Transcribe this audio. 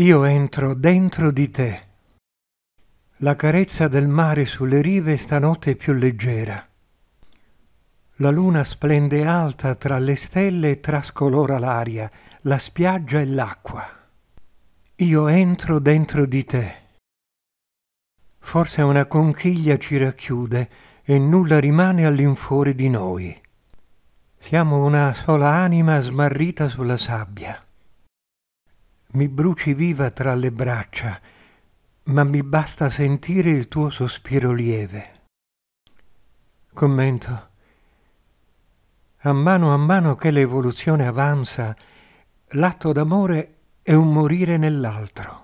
Io entro dentro di te. La carezza del mare sulle rive stanotte è più leggera. La luna splende alta tra le stelle e trascolora l'aria, la spiaggia e l'acqua. Io entro dentro di te. Forse una conchiglia ci racchiude e nulla rimane all'infuori di noi. Siamo una sola anima smarrita sulla sabbia mi bruci viva tra le braccia, ma mi basta sentire il tuo sospiro lieve. Commento. A mano a mano che l'evoluzione avanza, l'atto d'amore è un morire nell'altro.